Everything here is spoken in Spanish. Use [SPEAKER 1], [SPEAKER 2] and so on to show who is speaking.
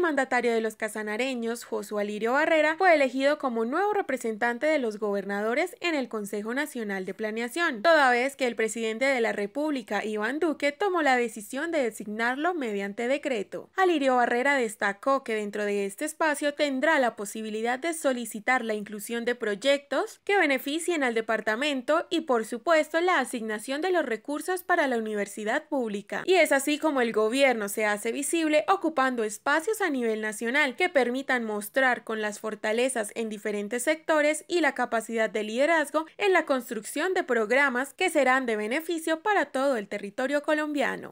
[SPEAKER 1] mandatario de los casanareños, Josué Alirio Barrera, fue elegido como nuevo representante de los gobernadores en el Consejo Nacional de Planeación, toda vez que el presidente de la República, Iván Duque, tomó la decisión de designarlo mediante decreto. Alirio Barrera destacó que dentro de este espacio tendrá la posibilidad de solicitar la inclusión de proyectos que beneficien al departamento y, por supuesto, la asignación de los recursos para la universidad pública. Y es así como el gobierno se hace visible ocupando espacios a nivel nacional que permitan mostrar con las fortalezas en diferentes sectores y la capacidad de liderazgo en la construcción de programas que serán de beneficio para todo el territorio colombiano.